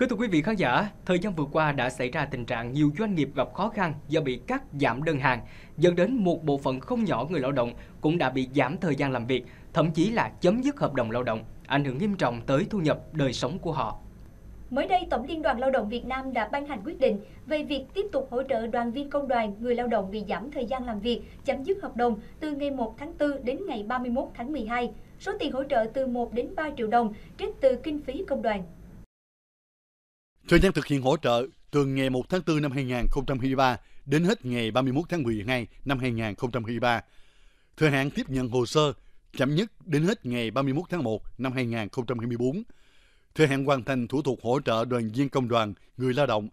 Kính thưa quý vị khán giả, thời gian vừa qua đã xảy ra tình trạng nhiều doanh nghiệp gặp khó khăn do bị cắt giảm đơn hàng, dẫn đến một bộ phận không nhỏ người lao động cũng đã bị giảm thời gian làm việc, thậm chí là chấm dứt hợp đồng lao động, ảnh hưởng nghiêm trọng tới thu nhập đời sống của họ. Mới đây, Tổng Liên đoàn Lao động Việt Nam đã ban hành quyết định về việc tiếp tục hỗ trợ đoàn viên công đoàn người lao động bị giảm thời gian làm việc, chấm dứt hợp đồng từ ngày 1 tháng 4 đến ngày 31 tháng 12. Số tiền hỗ trợ từ 1 đến 3 triệu đồng trích từ kinh phí công đoàn. Thời gian thực hiện hỗ trợ từ ngày 1 tháng 4 năm 2023 đến hết ngày 31 tháng 12 năm 2023. Thời hạn tiếp nhận hồ sơ chậm nhất đến hết ngày 31 tháng 1 năm 2024. Thời hạn hoàn thành thủ tục hỗ trợ đoàn viên công đoàn, người lao động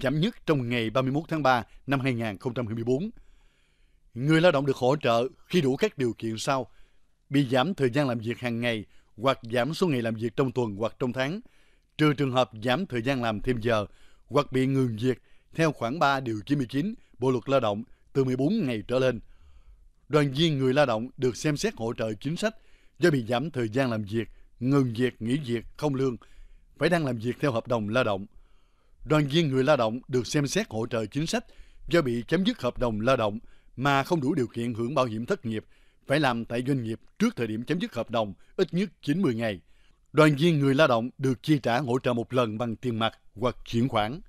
chậm nhất trong ngày 31 tháng 3 năm 2024. Người lao động được hỗ trợ khi đủ các điều kiện sau: bị giảm thời gian làm việc hàng ngày hoặc giảm số ngày làm việc trong tuần hoặc trong tháng – trừ trường hợp giảm thời gian làm thêm giờ hoặc bị ngừng việc theo khoảng 3 điều 99 Bộ luật Lao động từ 14 ngày trở lên. Đoàn viên người lao động được xem xét hỗ trợ chính sách do bị giảm thời gian làm việc, ngừng việc, nghỉ việc, không lương, phải đang làm việc theo hợp đồng lao động. Đoàn viên người lao động được xem xét hỗ trợ chính sách do bị chấm dứt hợp đồng lao động mà không đủ điều kiện hưởng bảo hiểm thất nghiệp, phải làm tại doanh nghiệp trước thời điểm chấm dứt hợp đồng ít nhất 90 ngày đoàn viên người lao động được chi trả hỗ trợ một lần bằng tiền mặt hoặc chuyển khoản